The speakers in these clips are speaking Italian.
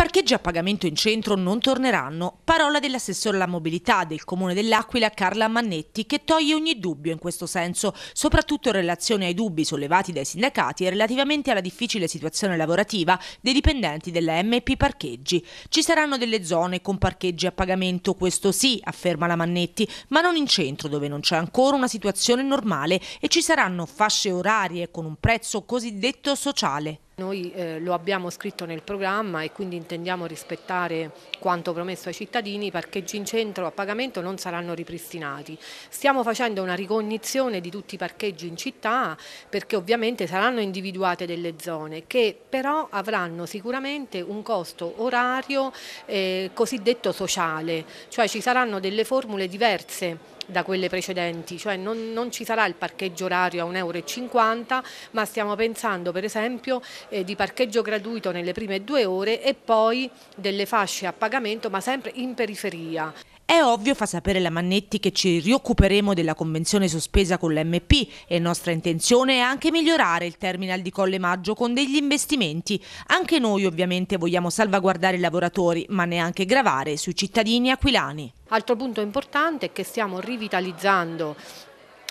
parcheggi a pagamento in centro non torneranno. Parola dell'assessore alla mobilità del comune dell'Aquila Carla Mannetti che toglie ogni dubbio in questo senso, soprattutto in relazione ai dubbi sollevati dai sindacati e relativamente alla difficile situazione lavorativa dei dipendenti della MP Parcheggi. Ci saranno delle zone con parcheggi a pagamento, questo sì, afferma la Mannetti, ma non in centro dove non c'è ancora una situazione normale e ci saranno fasce orarie con un prezzo cosiddetto sociale. Noi eh, lo abbiamo scritto nel programma e quindi intendiamo rispettare quanto promesso ai cittadini, i parcheggi in centro a pagamento non saranno ripristinati. Stiamo facendo una ricognizione di tutti i parcheggi in città perché ovviamente saranno individuate delle zone che però avranno sicuramente un costo orario eh, cosiddetto sociale, cioè ci saranno delle formule diverse da quelle precedenti, cioè non, non ci sarà il parcheggio orario a 1,50 euro, ma stiamo pensando per esempio eh, di parcheggio gratuito nelle prime due ore e poi delle fasce a pagamento, ma sempre in periferia. È ovvio, fa sapere la Mannetti, che ci rioccuperemo della convenzione sospesa con l'MP e nostra intenzione è anche migliorare il terminal di Colle Maggio con degli investimenti. Anche noi ovviamente vogliamo salvaguardare i lavoratori, ma neanche gravare sui cittadini aquilani. Altro punto importante è che stiamo rivitalizzando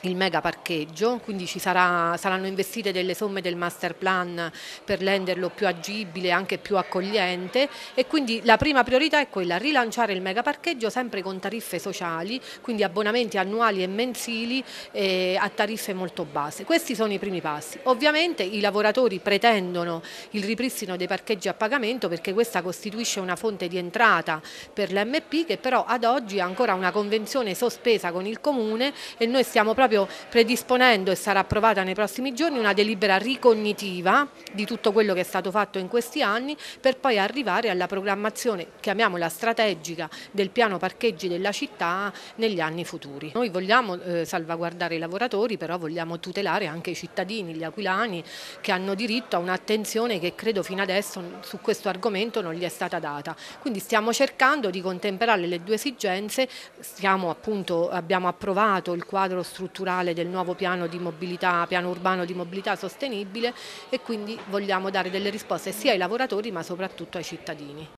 il mega parcheggio, quindi sarà, saranno investite delle somme del master plan per renderlo più agibile, e anche più accogliente e quindi la prima priorità è quella, rilanciare il mega parcheggio sempre con tariffe sociali, quindi abbonamenti annuali e mensili eh, a tariffe molto basse. Questi sono i primi passi. Ovviamente i lavoratori pretendono il ripristino dei parcheggi a pagamento perché questa costituisce una fonte di entrata per l'MP che però ad oggi ha ancora una convenzione sospesa con il Comune e noi stiamo proprio proprio predisponendo e sarà approvata nei prossimi giorni una delibera ricognitiva di tutto quello che è stato fatto in questi anni per poi arrivare alla programmazione, chiamiamola strategica, del piano parcheggi della città negli anni futuri. Noi vogliamo eh, salvaguardare i lavoratori, però vogliamo tutelare anche i cittadini, gli aquilani che hanno diritto a un'attenzione che credo fino adesso su questo argomento non gli è stata data. Quindi stiamo cercando di contemperare le due esigenze, stiamo, appunto, abbiamo approvato il quadro strutturale strutturale del nuovo piano, di mobilità, piano urbano di mobilità sostenibile e quindi vogliamo dare delle risposte sia ai lavoratori ma soprattutto ai cittadini.